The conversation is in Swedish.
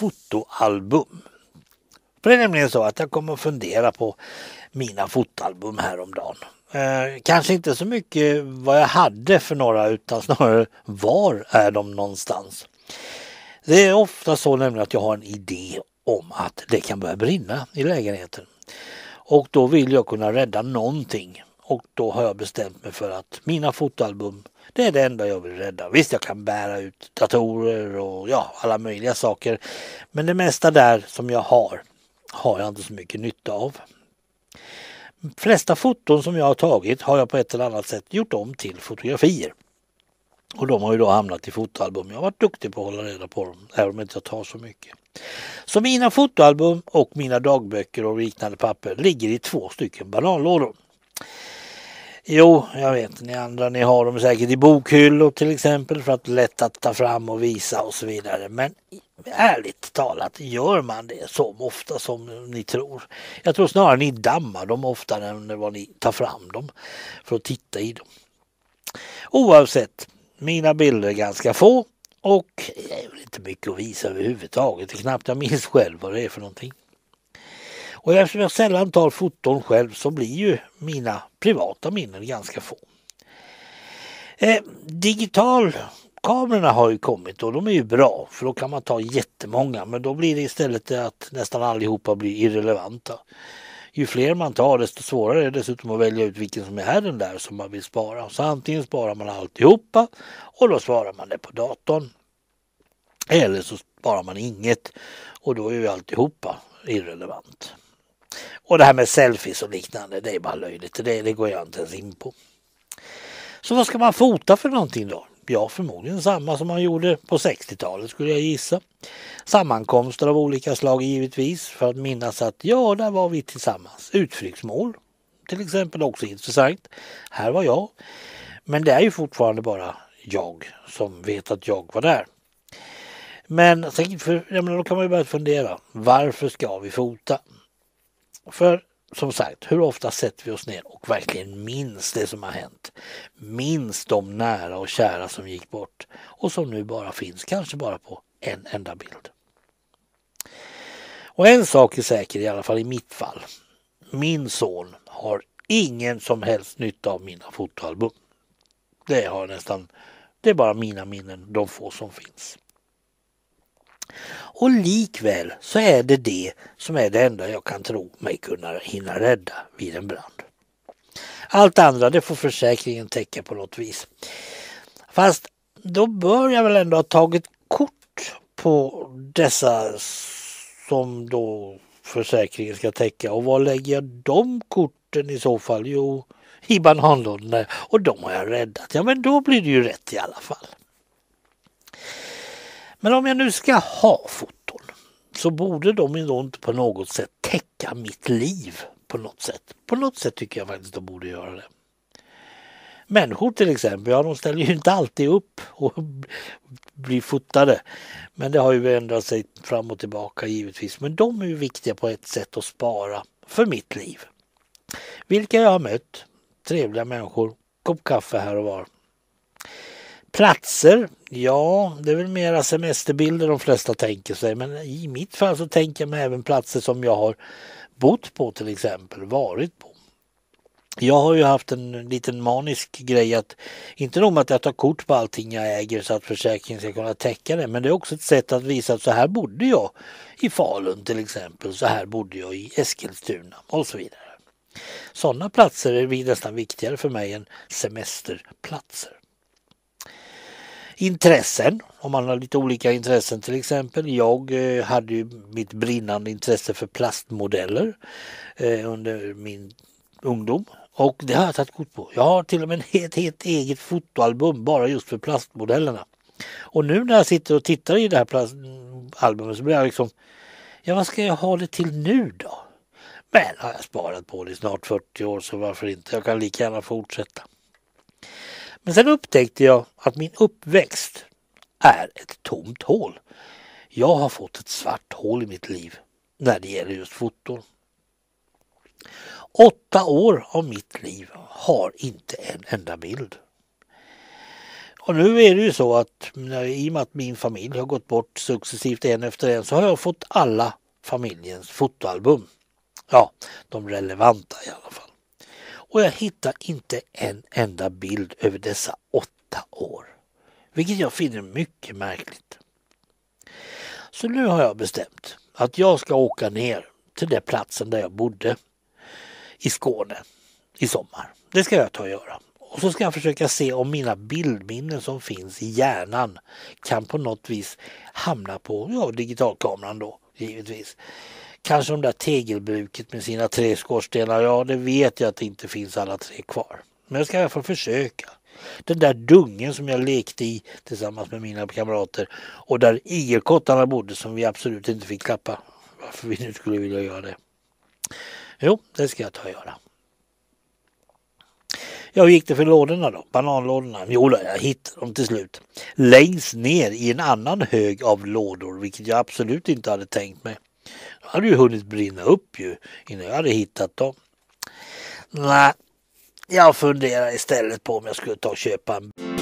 fotoalbum. För det är nämligen så att jag kommer att fundera på mina fotoalbum häromdagen. Eh, kanske inte så mycket vad jag hade för några utan snarare var är de någonstans. Det är ofta så nämligen att jag har en idé om att det kan börja brinna i lägenheten. Och då vill jag kunna rädda någonting och då har jag bestämt mig för att mina fotoalbum, det är det enda jag vill rädda. Visst, jag kan bära ut datorer och ja, alla möjliga saker. Men det mesta där som jag har, har jag inte så mycket nytta av. De flesta foton som jag har tagit har jag på ett eller annat sätt gjort om till fotografier. Och de har ju då hamnat i fotoalbum. Jag har varit duktig på att hålla reda på dem, även om jag inte tar så mycket. Så mina fotoalbum och mina dagböcker och liknande papper ligger i två stycken bananlådor. Jo, jag vet, ni andra ni har dem säkert i bokhyllor till exempel för att lätt att ta fram och visa och så vidare. Men ärligt talat, gör man det så ofta som ni tror? Jag tror snarare ni dammar dem oftare än vad ni tar fram dem för att titta i dem. Oavsett, mina bilder är ganska få och det är väl inte mycket att visa överhuvudtaget. Det är knappt jag minns själv vad det är för någonting. Och eftersom jag sällan tar foton själv så blir ju mina privata minnen ganska få. Eh, Digitalkamerorna har ju kommit och de är ju bra för då kan man ta jättemånga men då blir det istället att nästan allihopa blir irrelevanta. Ju fler man tar desto svårare är det dessutom att välja ut vilken som är den där som man vill spara. Så antingen sparar man alltihopa och då svarar man det på datorn. Eller så sparar man inget och då är ju alltihopa irrelevant. Och det här med selfies och liknande, det är bara löjligt. Det, det går jag inte ens in på. Så vad ska man fota för någonting då? Ja, förmodligen samma som man gjorde på 60-talet skulle jag gissa. Sammankomster av olika slag givetvis för att minnas att ja, där var vi tillsammans. Utflyktsmål till exempel också intressant. Här var jag. Men det är ju fortfarande bara jag som vet att jag var där. Men, då kan man ju börja fundera. Varför ska vi fota? För som sagt, hur ofta sätter vi oss ner och verkligen minns det som har hänt? Minns de nära och kära som gick bort och som nu bara finns, kanske bara på en enda bild. Och en sak är säker, i alla fall i mitt fall. Min son har ingen som helst nytta av mina fotoalbum. Det har nästan, det är bara mina minnen, de få som finns. Och likväl så är det det som är det enda jag kan tro mig kunna hinna rädda vid en brand. Allt andra det får försäkringen täcka på något vis. Fast då bör jag väl ändå ha tagit kort på dessa som då försäkringen ska täcka. Och var lägger jag de korten i så fall? Jo, i bananlådorna och de har jag räddat. Ja, men då blir det ju rätt i alla fall. Men om jag nu ska ha foton så borde de inte på något sätt täcka mitt liv på något sätt. På något sätt tycker jag faktiskt att de borde göra det. Människor till exempel, ja de ställer ju inte alltid upp och blir fotade. Men det har ju ändrat sig fram och tillbaka givetvis. Men de är ju viktiga på ett sätt att spara för mitt liv. Vilka jag har mött, trevliga människor, kopp kaffe här och var. Platser Ja, det är väl mera semesterbilder de flesta tänker sig men i mitt fall så tänker jag mig även platser som jag har bott på till exempel, varit på. Jag har ju haft en liten manisk grej att, inte nog med att jag tar kort på allting jag äger så att försäkringen ska kunna täcka det, men det är också ett sätt att visa att så här bodde jag i Falun till exempel, så här bodde jag i Eskilstuna och så vidare. Sådana platser är nästan viktigare för mig än semesterplatser intressen. Om man har lite olika intressen till exempel. Jag eh, hade ju mitt brinnande intresse för plastmodeller eh, under min ungdom och det har jag tagit kort på. Jag har till och med ett helt eget fotoalbum bara just för plastmodellerna. Och nu när jag sitter och tittar i det här albumet så blir jag liksom, ja vad ska jag ha det till nu då? Men har jag sparat på det i snart 40 år så varför inte? Jag kan lika gärna fortsätta. Men sen upptäckte jag att min uppväxt är ett tomt hål. Jag har fått ett svart hål i mitt liv när det gäller just foton. Åtta år av mitt liv har inte en enda bild. Och nu är det ju så att i och med att min familj har gått bort successivt en efter en så har jag fått alla familjens fotoalbum. Ja, de relevanta i alla fall. Och jag hittar inte en enda bild över dessa åtta år. Vilket jag finner mycket märkligt. Så nu har jag bestämt att jag ska åka ner till den platsen där jag bodde i Skåne i sommar. Det ska jag ta och göra. Och så ska jag försöka se om mina bildminnen som finns i hjärnan kan på något vis hamna på ja, digitalkameran då givetvis. Kanske de där tegelbruket med sina tre skorstenar. Ja, det vet jag att det inte finns alla tre kvar. Men jag ska i alla fall försöka. Den där dungen som jag lekte i tillsammans med mina kamrater och där igelkottarna bodde som vi absolut inte fick klappa. Varför vi nu skulle vilja göra det. Jo, det ska jag ta och göra. Ja, hur gick det för lådorna då? Bananlådorna? Jo, jag hittade dem till slut. Längst ner i en annan hög av lådor, vilket jag absolut inte hade tänkt mig. De hade ju hunnit brinna upp ju innan jag hade hittat dem. Nej, jag funderar istället på om jag skulle ta och köpa en